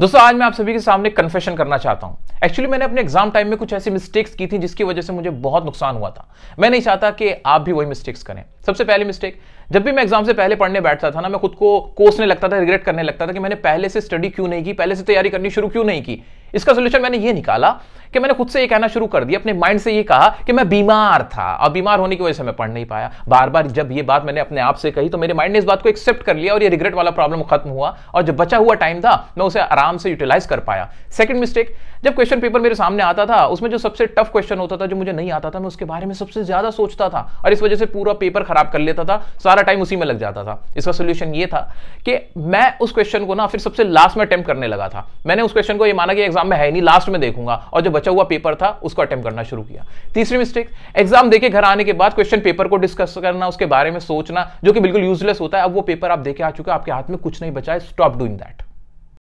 दोस्तों आज मैं आप सभी के सामने कन्फेशन करना चाहता हूं एक्चुअली मैंने अपने एग्जाम टाइम में कुछ ऐसी मिस्टेक्स की थी जिसकी वजह से मुझे बहुत नुकसान हुआ था मैं नहीं चाहता कि आप भी वही मिस्टेक्स करें सबसे पहले मिस्टेक जब भी मैं एग्जाम से पहले पढ़ने बैठता था ना मैं खुद को कोसने लगता था रिग्रेट करने लगता था कि मैंने पहले से स्टडी क्यों नहीं की पहले से तैयारी करनी शुरू क्यों नहीं की इसका सोल्यूशन मैंने ये निकाला कि मैंने खुद से ये कहना शुरू कर दिया अपने माइंड से ये कहा कि मैं बीमार था और बीमार होने की वजह से मैं पढ़ नहीं पाया बार बार जब ये बात मैंने अपने आप से कही तो मेरे माइंड ने इस बात को एक्सेप्ट कर लिया और ये रिग्रेट वाला प्रॉब्लम खत्म हुआ और जो बचा हुआ टाइम था मैं उसे आराम से यूटिलाइज कर पाया सेकंड मिस्टेक जब क्वेश्चन पेपर मेरे सामने आता था उसमें जो सबसे टफ क्वेश्चन होता था जो मुझे नहीं आता था मैं उसके बारे में सबसे ज्यादा सोचता था और इस वजह से पूरा पेपर खराब कर लेता था सारा टाइम उसी में लग जाता था इसका सोल्यूशन ये था कि मैं उस क्वेश्चन को ना फिर सबसे लास्ट में अटेम्प्ट करने लगा था मैंने उस क्वेश्चन को ये माना कि एग्जाम में है नहीं लास्ट में देखूंगा और जो बचा हुआ पेपर था उसको अटेम्प करना शुरू किया तीसरी मिस्टेक एग्जाम देके घर आने के बाद क्वेश्चन पेपर को डिस्कस करना उसके बारे में सोचना जो कि बिल्कुल यूजलेस होता है अब वो पेपर आप देखे आ चुके आपके हाथ में कुछ नहीं बचा है स्टॉप डूइंग दैट